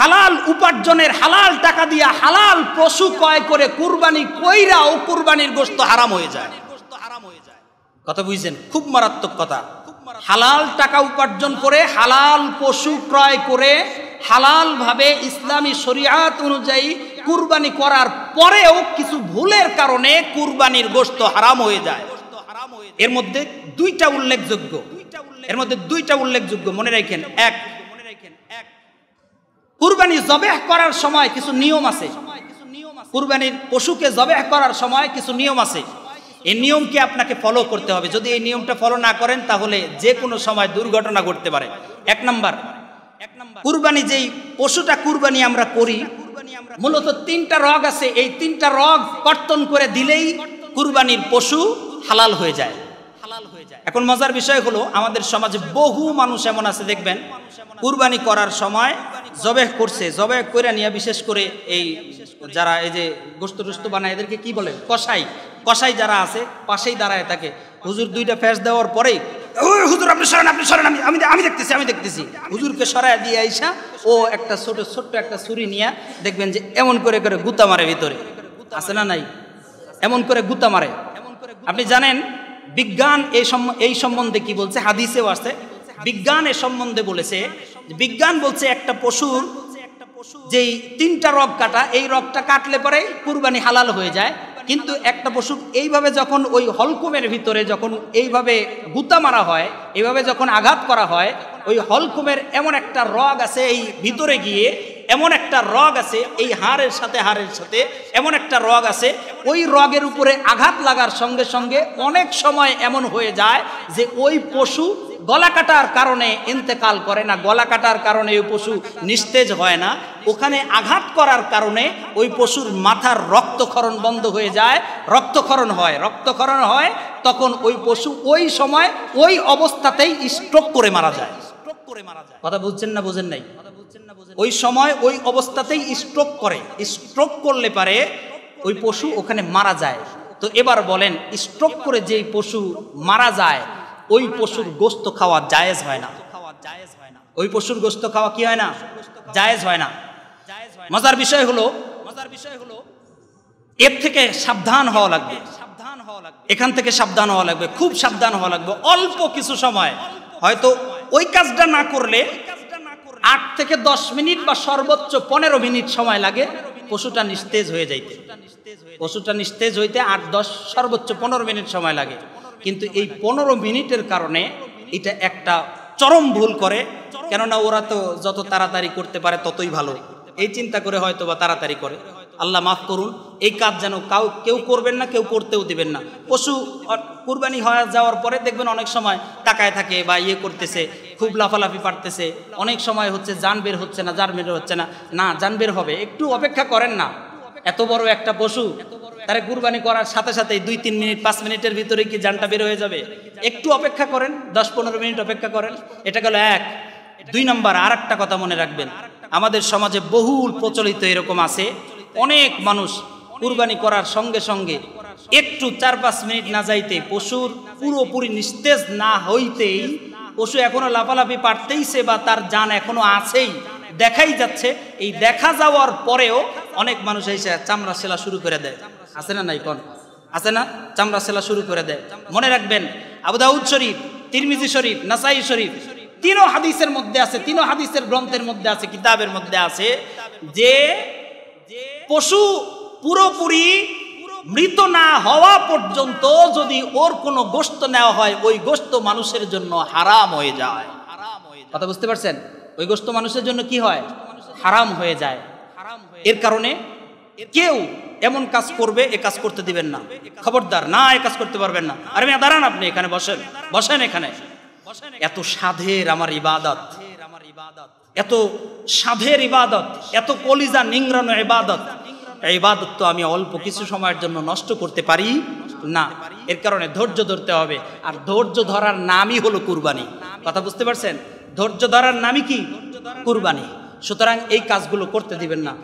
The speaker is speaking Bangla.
হালাল উপার্জনের হালাল টাকা দিয়া হালাল পশু ক্রয় করে কুরবানি কইরা ও কুরবানির গোস্ত হারাম হয়ে যায় কথা বুঝছেন খুব মারাত্মক কথা হালাল টাকা উপার্জন করে হালাল পশু ক্রয় করে হালালভাবে ইসলামী শরিয়াত অনুযায়ী কুরবানি করার পরেও কিছু ভুলের কারণে কুরবানির গোস্ত হারাম হয়ে যায় এর মধ্যে দুইটা উল্লেখযোগ্য এর মধ্যে দুইটা উল্লেখযোগ্য মনে রাখেন এক কুরবানি জবেহ করার সময় কিছু নিয়ম আছে কুরবানির পশুকে জবেহ করার সময় কিছু নিয়ম আছে এই নিয়মকে আপনাকে ফলো করতে হবে যদি এই নিয়মটা ফলো না করেন তাহলে যে কোনো সময় দুর্ঘটনা ঘটতে পারে এক নাম্বার এক কুরবানি যেই পশুটা কুরবানি আমরা করি মূলত তিনটা রগ আছে এই তিনটা রগ কর্তন করে দিলেই কুরবানির পশু হালাল হয়ে যায় এখন মজার বিষয় হলো আমাদের সমাজে বহু মানুষ এমন আছে দেখবেন কুরবানি করার সময় জবেহ করছে জবেহ করে নিয়ে বিশেষ করে এই যারা এই যে গোস্ত টুস্ত বানায় এদেরকে কি বলে কষাই কষাই যারা আছে পাশেই দাঁড়ায় থাকে হুজুর দুইটা ফ্যাস দেওয়ার পরেই হুজুর আপনি সরেন আপনি সরেন আমি আমি দেখতেছি আমি দেখতেছি হুজুরকে সরায় দিয়ে আইসা ও একটা ছোট ছোট্ট একটা ছুরি নিয়ে দেখবেন যে এমন করে করে গুতা মারে ভিতরে আছে না নাই এমন করে গুতা মারে আপনি জানেন বিজ্ঞান এই এই সম্বন্ধে কি বলছে হাদিসেও আছে বিজ্ঞান এ সম্বন্ধে বলেছে বিজ্ঞান বলছে একটা পশুর যেই তিনটা রগ কাটা এই রগটা কাটলে পরে কুরবানি হালাল হয়ে যায় কিন্তু একটা পশু এইভাবে যখন ওই হলকুমের ভিতরে যখন এইভাবে গুতা মারা হয় এইভাবে যখন আঘাত করা হয় ওই হলকুমের এমন একটা রগ আছে এই ভিতরে গিয়ে এমন একটা রগ আছে এই হাড়ের সাথে হাড়ের সাথে এমন একটা রগ আছে ওই রগের উপরে আঘাত লাগার সঙ্গে সঙ্গে অনেক সময় এমন হয়ে যায় যে ওই পশু গলা কাটার কারণে ইন্তেকাল করে না গলা কাটার কারণে ওই পশু নিস্তেজ হয় না ওখানে আঘাত করার কারণে ওই পশুর মাথার রক্তক্ষরণ বন্ধ হয়ে যায় রক্তক্ষরণ হয় রক্তক্ষরণ হয় তখন ওই পশু ওই সময় ওই অবস্থাতেই স্ট্রোক করে মারা যায় স্ট্রোক করে মারা যায় কথা বুঝছেন না বুঝেন নাই ওই সময় ওই অবস্থাতেই স্ট্রোক করে স্ট্রোক করলে পারে ওই পশু ওখানে মারা যায় তো এবার বলেন স্ট্রোক করে যেই পশু মারা যায় ওই পশুর গোস্ত খাওয়া জায়েজ হয় না ওই পশুর গোস্ত খাওয়া কি হয় না জায়েজ হয় না মজার বিষয় হলো মজার বিষয় হলো এর থেকে সাবধান হওয়া লাগবে সাবধান হওয়া লাগবে এখান থেকে সাবধান হওয়া লাগবে খুব সাবধান হওয়া লাগবে অল্প কিছু সময় হয়তো ওই কাজটা না করলে আট থেকে দশ মিনিট বা সর্বোচ্চ পনেরো মিনিট সময় লাগে পশুটা নিস্তেজ হয়ে যাইতে পশুটা নিস্তেজ হইতে আট দশ সর্বোচ্চ পনেরো মিনিট সময় লাগে কিন্তু এই পনেরো মিনিটের কারণে এটা একটা চরম ভুল করে কেননা ওরা তো যত তাড়াতাড়ি করতে পারে ততই ভালো এই চিন্তা করে হয়তো বা তাড়াতাড়ি করে আল্লাহ মাফ করুন এই কাজ যেন কাউ কেউ করবেন না কেউ করতেও দেবেন না পশু কুরবানি হয়ে যাওয়ার পরে দেখবেন অনেক সময় তাকায় থাকে বা ইয়ে করতেছে খুব লাফালাফি পারতেছে অনেক সময় হচ্ছে যান বের হচ্ছে না যান বের হচ্ছে না না যান বের হবে একটু অপেক্ষা করেন না এত বড় একটা পশু তারা কুরবানি করার সাথে সাথে দুই তিন মিনিট পাঁচ মিনিটের ভিতরে কি যানটা বের হয়ে যাবে একটু অপেক্ষা করেন দশ পনেরো মিনিট অপেক্ষা করেন এটা গেল এক দুই নম্বর আর একটা কথা মনে রাখবেন আমাদের সমাজে বহুল প্রচলিত এরকম আছে অনেক মানুষ কুরবানি করার সঙ্গে সঙ্গে একটু চার পাঁচ মিনিট না যাইতে পশুর পুরোপুরি নিস্তেজ না হইতেই পশু এখনও লাফালাফি পারতেইছে বা তার যান এখনও আছেই দেখাই যাচ্ছে এই দেখা যাওয়ার পরেও অনেক মানুষ এসে চামড়া সেলা শুরু করে দেয় আছে না নাই কোন আছে না চামড়া সেলা শুরু করে দেয় মনে রাখবেন আবুদাউদ শরীফ তিরমিজি শরীফ নাসাই শরীফ তিনও হাদিসের মধ্যে আছে তিনও হাদিসের গ্রন্থের মধ্যে আছে কিতাবের মধ্যে আছে যে পশু পুরোপুরি মৃত না হওয়া পর্যন্ত যদি ওর কোনো গোস্ত নেওয়া হয় ওই গোস্ত মানুষের জন্য হারাম হয়ে যায় কথা বুঝতে পারছেন ওই গোস্ত মানুষের জন্য কি হয় হারাম হয়ে যায় এর কারণে কেউ এমন কাজ করবে এ কাজ করতে দিবেন না খবরদার না এ কাজ করতে পারবেন না আরে মেয়ে দাঁড়ান আপনি এখানে বসেন বসেন এখানে এত সাধের আমার ইবাদত এত সাধের ইবাদত এত কলিজা নিংরানো ইবাদত এই তো আমি অল্প কিছু সময়ের জন্য নষ্ট করতে পারি না এর কারণে ধৈর্য ধরতে হবে আর ধৈর্য ধরার নামই হলো কুরবানি কথা বুঝতে পারছেন ধৈর্য ধরার নামই কি কুরবানি সুতরাং এই কাজগুলো করতে দিবেন না